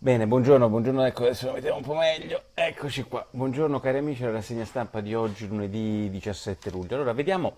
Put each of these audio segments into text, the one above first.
Bene, buongiorno, buongiorno, ecco adesso lo vediamo un po' meglio, eccoci qua, buongiorno cari amici la rassegna stampa di oggi lunedì 17 luglio, allora vediamo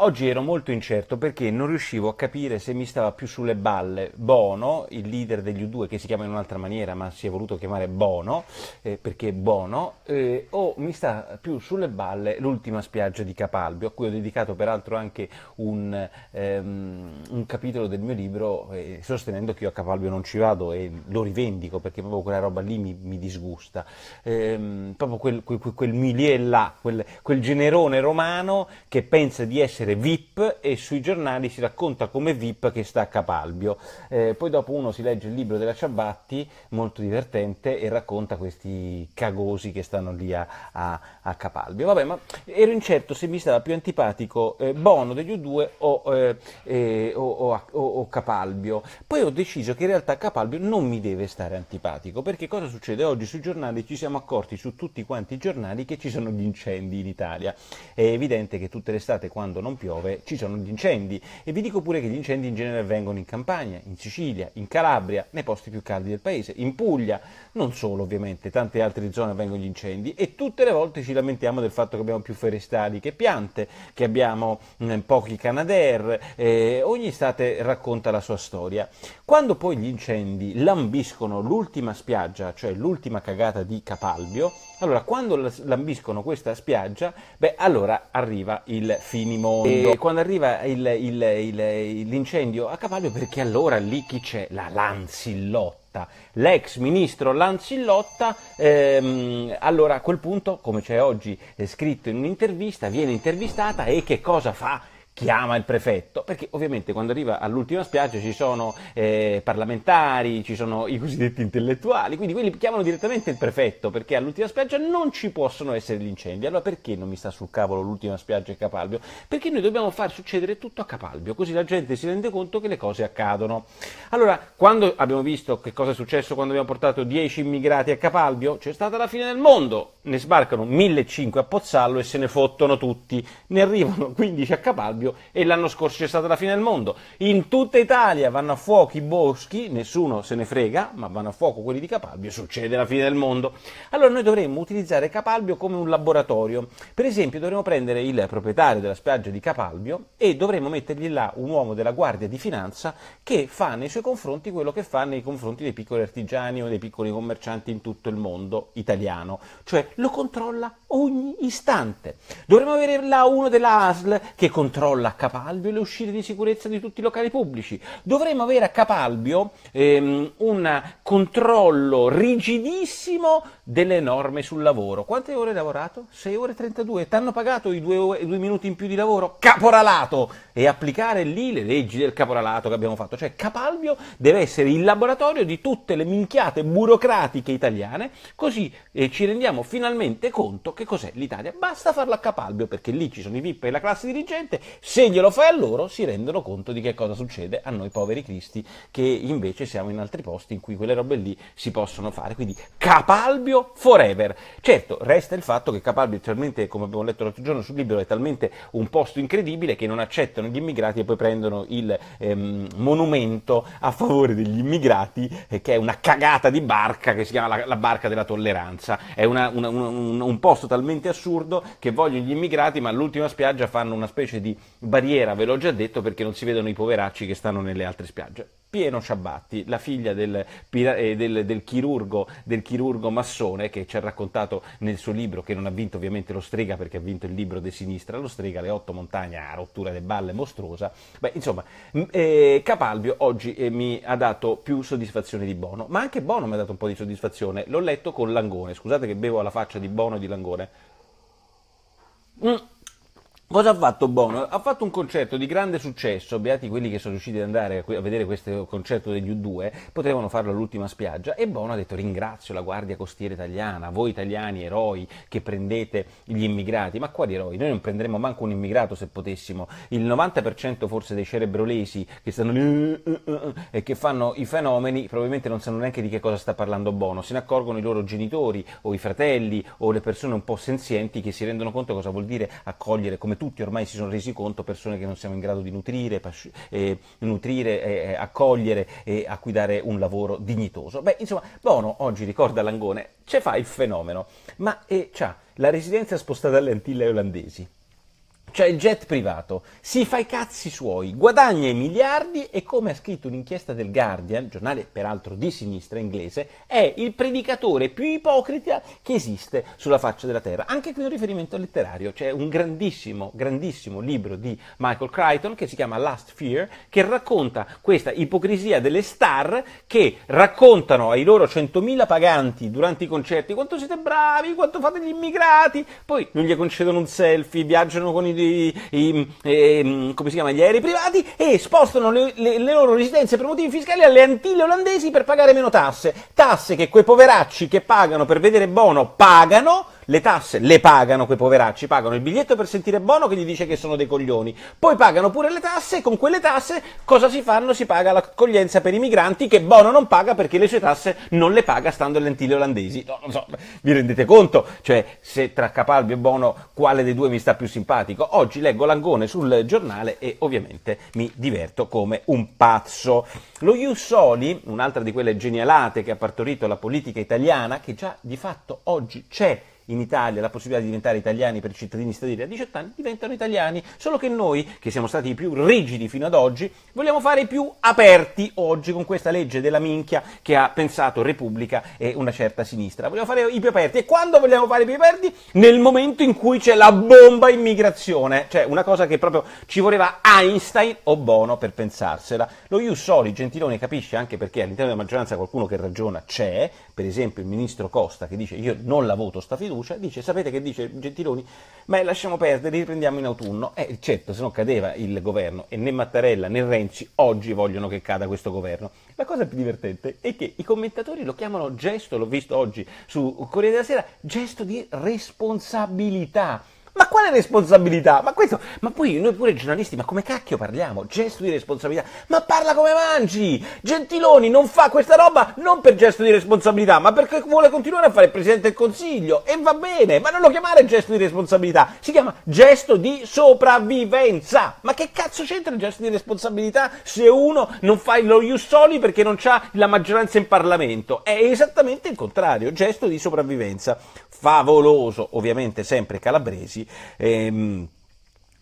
Oggi ero molto incerto perché non riuscivo a capire se mi stava più sulle balle Bono, il leader degli U2 che si chiama in un'altra maniera ma si è voluto chiamare Bono eh, perché è Bono, eh, o mi sta più sulle balle l'ultima spiaggia di Capalbio, a cui ho dedicato peraltro anche un, ehm, un capitolo del mio libro eh, sostenendo che io a Capalbio non ci vado e lo rivendico perché proprio quella roba lì mi, mi disgusta, ehm, proprio quel, quel, quel, quel là, quel, quel generone romano che pensa di essere essere VIP e sui giornali si racconta come VIP che sta a Capalbio. Eh, poi dopo uno si legge il libro della Ciabatti, molto divertente, e racconta questi cagosi che stanno lì a, a, a Capalbio. Vabbè, ma ero incerto se mi stava più antipatico eh, Bono degli U2 o, eh, eh o, o, o, Capalbio. Poi ho deciso che in realtà Capalbio non mi deve stare antipatico, perché cosa succede? Oggi sui giornali ci siamo accorti, su tutti quanti i giornali, che ci sono gli incendi in Italia. È evidente che tutte le estate quando non piove ci sono gli incendi e vi dico pure che gli incendi in genere avvengono in Campania, in Sicilia, in Calabria, nei posti più caldi del paese, in Puglia, non solo ovviamente, tante altre zone avvengono gli incendi e tutte le volte ci lamentiamo del fatto che abbiamo più forestali che piante, che abbiamo mm, pochi Canadair, eh, ogni estate racconta la sua storia. Quando poi gli incendi lambiscono l'ultima spiaggia, cioè l'ultima cagata di Capalbio, allora, quando lambiscono questa spiaggia, beh, allora arriva il finimondo. E quando arriva il, il, il, l'incendio a cavallo, perché allora lì chi c'è? La Lanzillotta. L'ex ministro Lanzillotta, ehm, allora a quel punto, come c'è oggi eh, scritto in un'intervista, viene intervistata e che cosa fa? chiama il prefetto, perché ovviamente quando arriva all'ultima spiaggia ci sono eh, parlamentari, ci sono i cosiddetti intellettuali, quindi quelli chiamano direttamente il prefetto perché all'ultima spiaggia non ci possono essere gli incendi. Allora perché non mi sta sul cavolo l'ultima spiaggia e Capalbio? Perché noi dobbiamo far succedere tutto a Capalbio, così la gente si rende conto che le cose accadono. Allora, quando abbiamo visto che cosa è successo quando abbiamo portato 10 immigrati a Capalbio, c'è stata la fine del mondo. Ne sbarcano 1.500 a Pozzallo e se ne fottono tutti. Ne arrivano 15 a Capalbio territorio e l'anno scorso c'è stata la fine del mondo. In tutta Italia vanno a fuoco i boschi, nessuno se ne frega, ma vanno a fuoco quelli di Capalbio, succede la fine del mondo. Allora noi dovremmo utilizzare Capalbio come un laboratorio. Per esempio dovremmo prendere il proprietario della spiaggia di Capalbio e dovremmo mettergli là un uomo della Guardia di Finanza che fa nei suoi confronti quello che fa nei confronti dei piccoli artigiani o dei piccoli commercianti in tutto il mondo italiano, cioè lo controlla ogni istante. Dovremmo avere là uno della ASL che controlla a Capalbio le uscite di sicurezza di tutti i locali pubblici. Dovremmo avere a Capalbio ehm, un controllo rigidissimo delle norme sul lavoro. Quante ore hai lavorato? 6 ore e 32. Ti hanno pagato i due, due, minuti in più di lavoro? Caporalato! E applicare lì le leggi del caporalato che abbiamo fatto. Cioè Capalbio deve essere il laboratorio di tutte le minchiate burocratiche italiane, così eh, ci rendiamo finalmente conto che cos'è l'Italia? Basta farlo a Capalbio perché lì ci sono i VIP e la classe dirigente, se glielo fai a loro si rendono conto di che cosa succede a noi poveri cristi che invece siamo in altri posti in cui quelle robe lì si possono fare. Quindi Capalbio forever. Certo, resta il fatto che Capalbio attualmente, come abbiamo letto l'altro giorno sul libro, è talmente un posto incredibile che non accettano gli immigrati e poi prendono il ehm, monumento a favore degli immigrati eh, che è una cagata di barca che si chiama la, la barca della tolleranza. È una, una, una, un, un posto talmente assurdo che vogliono gli immigrati, ma all'ultima spiaggia fanno una specie di barriera, ve l'ho già detto, perché non si vedono i poveracci che stanno nelle altre spiagge. Pieno Ciabatti, la figlia del, eh, del, del, chirurgo, del, chirurgo, massone che ci ha raccontato nel suo libro, che non ha vinto ovviamente lo Strega perché ha vinto il libro di sinistra, lo Strega, le otto montagne, ah, rottura delle balle mostruosa. Beh, insomma, eh, Capalbio oggi eh, mi ha dato più soddisfazione di Bono, ma anche Bono mi ha dato un po' di soddisfazione. L'ho letto con Langone, scusate che bevo alla faccia di Bono e di Langone. Mm. Cosa ha fatto Bono? Ha fatto un concerto di grande successo, beati quelli che sono riusciti ad andare a vedere questo concerto degli U2, potevano farlo all'ultima spiaggia e Bono ha detto ringrazio la Guardia Costiera italiana, voi italiani eroi che prendete gli immigrati, ma quali eroi? Noi non prenderemmo manco un immigrato se potessimo, il 90% forse dei cerebrolesi che stanno lì uh, uh, uh, e che fanno i fenomeni probabilmente non sanno neanche di che cosa sta parlando Bono, se ne accorgono i loro genitori o i fratelli o le persone un po' senzienti che si rendono conto cosa vuol dire accogliere come tutti ormai si sono resi conto, persone che non siamo in grado di nutrire, eh, nutrire eh, eh, accogliere e a cui dare un lavoro dignitoso. Beh, insomma, Bono oggi ricorda Langone, ce fa il fenomeno, ma eh, c'ha la residenza spostata alle Antille olandesi, cioè il jet privato, si fa i cazzi suoi, guadagna i miliardi e come ha scritto un'inchiesta del Guardian, giornale peraltro di sinistra inglese, è il predicatore più ipocrita che esiste sulla faccia della terra. Anche qui un riferimento letterario, c'è un grandissimo, grandissimo libro di Michael Crichton che si chiama Last Fear, che racconta questa ipocrisia delle star che raccontano ai loro 100.000 paganti durante i concerti quanto siete bravi, quanto fate gli immigrati, poi non gli concedono un selfie, viaggiano con i i, i, mm, mm, come si chiama, gli aerei privati e spostano le, le, le loro residenze per motivi fiscali alle Antille olandesi per pagare meno tasse. Tasse che quei poveracci che pagano per vedere Bono pagano le tasse le pagano quei poveracci, pagano il biglietto per sentire Bono che gli dice che sono dei coglioni, poi pagano pure le tasse e con quelle tasse cosa si fanno? Si paga l'accoglienza per i migranti che Bono non paga perché le sue tasse non le paga stando alle lentille olandesi. No, non so, vi rendete conto? Cioè, se tra Capalbio e Bono quale dei due mi sta più simpatico? Oggi leggo Langone sul giornale e ovviamente mi diverto come un pazzo. Lo Jussoli, un'altra di quelle genialate che ha partorito la politica italiana, che già di fatto oggi c'è in Italia la possibilità di diventare italiani per i cittadini stranieri a 18 anni, diventano italiani, solo che noi, che siamo stati i più rigidi fino ad oggi, vogliamo fare i più aperti oggi con questa legge della minchia che ha pensato Repubblica e una certa sinistra. Vogliamo fare i più aperti e quando vogliamo fare i più aperti? Nel momento in cui c'è la bomba immigrazione, cioè una cosa che proprio ci voleva Einstein o Bono per pensarsela. Lo Ius Soli Gentiloni capisce anche perché all'interno della maggioranza qualcuno che ragiona c'è, per esempio il ministro Costa che dice io non la voto sta fiducia, fiducia, dice, sapete che dice Gentiloni? Ma lasciamo perdere, riprendiamo in autunno. Eh, certo, se no cadeva il governo e né Mattarella né Renzi oggi vogliono che cada questo governo. La cosa più divertente è che i commentatori lo chiamano gesto, l'ho visto oggi su Corriere della Sera, gesto di responsabilità. Ma quale responsabilità? Ma questo, ma poi noi pure giornalisti, ma come cacchio parliamo? Gesto di responsabilità. Ma parla come mangi! Gentiloni non fa questa roba non per gesto di responsabilità, ma perché vuole continuare a fare il Presidente del Consiglio. E va bene, ma non lo chiamare gesto di responsabilità. Si chiama gesto di sopravvivenza. Ma che cazzo c'entra il gesto di responsabilità se uno non fa lo soli perché non ha la maggioranza in Parlamento? È esattamente il contrario, gesto di sopravvivenza favoloso, ovviamente sempre calabresi. Ehm,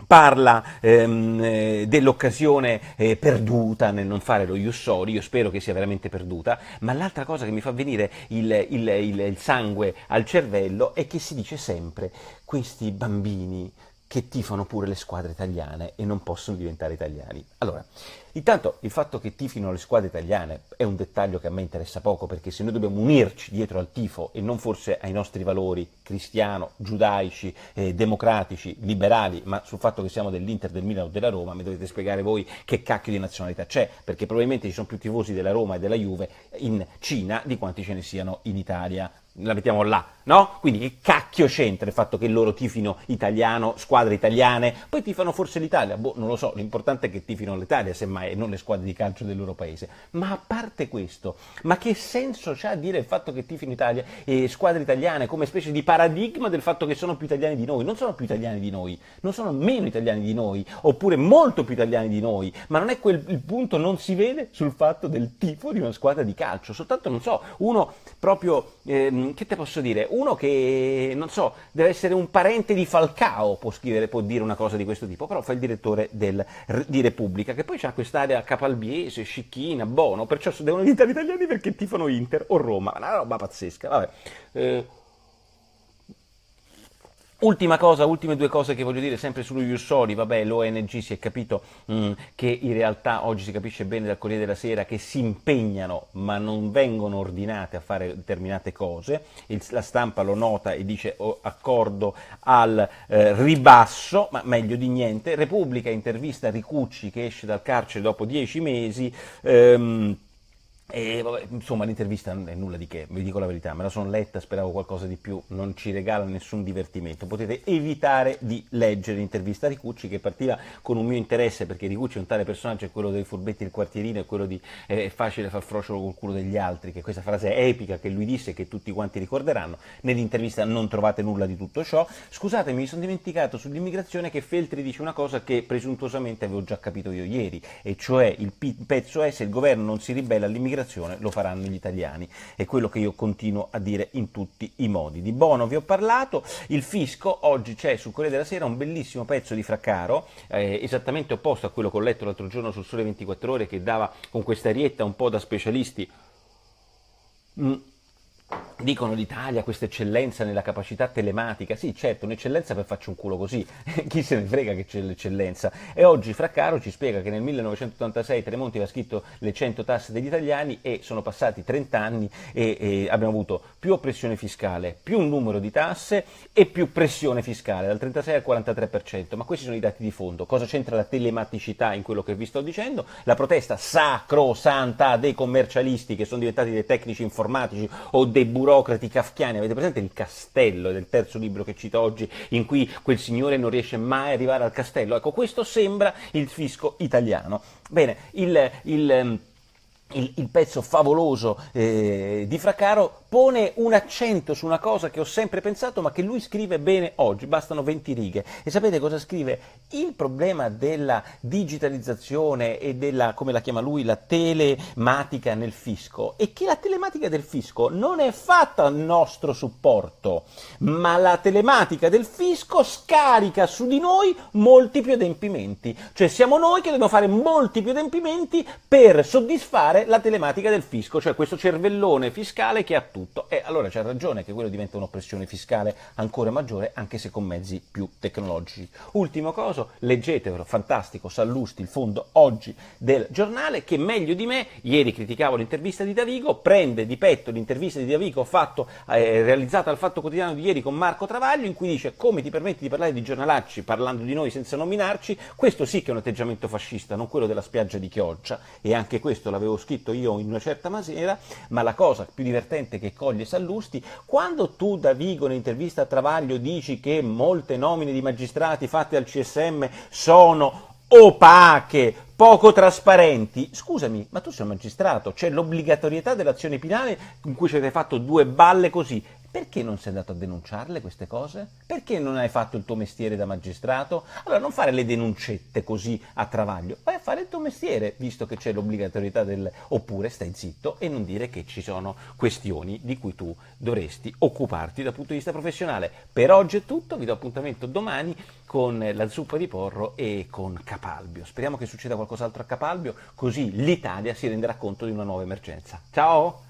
parla ehm, eh, dell'occasione eh, perduta nel non fare lo Iussori, io spero che sia veramente perduta, ma l'altra cosa che mi fa venire il, il, il, il sangue al cervello è che si dice sempre questi bambini che tifano pure le squadre italiane e non possono diventare italiani. Allora, intanto il fatto che tifino le squadre italiane è un dettaglio che a me interessa poco, perché se noi dobbiamo unirci dietro al tifo e non forse ai nostri valori cristiano, giudaici, eh, democratici, liberali, ma sul fatto che siamo dell'Inter, del Milano o della Roma, mi dovete spiegare voi che cacchio di nazionalità c'è, perché probabilmente ci sono più tifosi della Roma e della Juve in Cina di quanti ce ne siano in Italia la mettiamo là, no? Quindi che cacchio c'entra il fatto che loro tifino italiano, squadre italiane, poi tifano forse l'Italia, boh, non lo so, l'importante è che tifino l'Italia, semmai, e non le squadre di calcio del loro paese. Ma a parte questo, ma che senso c'ha dire il fatto che tifino Italia e squadre italiane come specie di paradigma del fatto che sono più italiani di noi? Non sono più italiani di noi, non sono meno italiani di noi, oppure molto più italiani di noi, ma non è quel il punto, non si vede sul fatto del tifo di una squadra di calcio, soltanto non so, uno proprio... Eh, Mm, che te posso dire? Uno che, non so, deve essere un parente di Falcao, può, scrivere, può dire una cosa di questo tipo, però fa il direttore del, di Repubblica, che poi c'ha quest'area capalbiese, scicchina, bono, perciò devono diventare italiani perché tifano Inter o Roma, una roba pazzesca, vabbè. Eh, Ultima cosa, ultime due cose che voglio dire sempre sullo Jussori, vabbè l'ONG si è capito mh, mm, che in realtà oggi si capisce bene dal Corriere della Sera che si impegnano ma non vengono ordinate a fare determinate cose, Il, la stampa lo nota e dice oh, accordo al eh, ribasso, ma meglio di niente, Repubblica intervista Ricucci che esce dal carcere dopo dieci mesi. Ehm, e vabbè, insomma l'intervista è nulla di che, vi dico la verità, me la sono letta, speravo qualcosa di più, non ci regala nessun divertimento, potete evitare di leggere l'intervista a Ricucci che partiva con un mio interesse perché Ricucci è un tale personaggio, è quello dei furbetti del quartierino, è quello di eh, è facile far frociolo col culo degli altri, che questa frase epica che lui disse e che tutti quanti ricorderanno, nell'intervista non trovate nulla di tutto ciò, scusatemi mi sono dimenticato sull'immigrazione che Feltri dice una cosa che presuntuosamente avevo già capito io ieri, e cioè il pezzo è se il governo non si ribella all'immigrazione l'immigrazione lo faranno gli italiani. È quello che io continuo a dire in tutti i modi. Di Bono vi ho parlato, il fisco, oggi c'è sul Corriere della Sera un bellissimo pezzo di Fracaro, eh, esattamente opposto a quello che ho letto l'altro giorno sul Sole 24 Ore che dava con questa rietta un po' da specialisti. Mm Dicono l'Italia questa eccellenza nella capacità telematica, sì certo un'eccellenza per farci un culo così, chi se ne frega che c'è l'eccellenza. E oggi Fraccaro ci spiega che nel 1986 Tremonti aveva scritto le 100 tasse degli italiani e sono passati 30 anni e, e abbiamo avuto più oppressione fiscale, più numero di tasse e più pressione fiscale, dal 36 al 43%, ma questi sono i dati di fondo. Cosa c'entra la telematicità in quello che vi sto dicendo? La protesta sacrosanta dei commercialisti che sono diventati dei tecnici informatici o dei burocratici burocrati kafkiani. Avete presente il castello del terzo libro che cito oggi, in cui quel signore non riesce mai ad arrivare al castello? Ecco, questo sembra il fisco italiano. Bene, il, il, ehm, il, il pezzo favoloso eh, di Fracaro pone un accento su una cosa che ho sempre pensato ma che lui scrive bene oggi, bastano 20 righe. E sapete cosa scrive? Il problema della digitalizzazione e della, come la chiama lui, la telematica nel fisco è che la telematica del fisco non è fatta al nostro supporto, ma la telematica del fisco scarica su di noi molti più adempimenti. Cioè siamo noi che dobbiamo fare molti più adempimenti per soddisfare la telematica del fisco, cioè questo cervellone fiscale che ha tutto e allora c'è ragione che quello diventa un'oppressione fiscale ancora maggiore anche se con mezzi più tecnologici. Ultimo coso, leggetevelo, fantastico, Sallusti, il fondo oggi del giornale che meglio di me, ieri criticavo l'intervista di Davigo, prende di petto l'intervista di Davigo fatto, eh, realizzata al Fatto Quotidiano di ieri con Marco Travaglio in cui dice come ti permetti di parlare di giornalacci parlando di noi senza nominarci, questo sì che è un atteggiamento fascista, non quello della spiaggia di Chioggia e anche questo l'avevo scritto io in una certa maniera, ma la cosa più divertente che che coglie Sallusti, quando tu da Vigo in intervista a Travaglio dici che molte nomine di magistrati fatte al CSM sono opache, poco trasparenti. Scusami, ma tu sei un magistrato, c'è l'obbligatorietà dell'azione penale in cui ci avete fatto due balle così. Perché non sei andato a denunciarle queste cose? Perché non hai fatto il tuo mestiere da magistrato? Allora non fare le denuncette così a travaglio, vai a fare il tuo mestiere, visto che c'è l'obbligatorietà del... oppure stai zitto e non dire che ci sono questioni di cui tu dovresti occuparti dal punto di vista professionale. Per oggi è tutto, vi do appuntamento domani con la zuppa di porro e con Capalbio. Speriamo che succeda qualcos'altro a Capalbio, così l'Italia si renderà conto di una nuova emergenza. Ciao!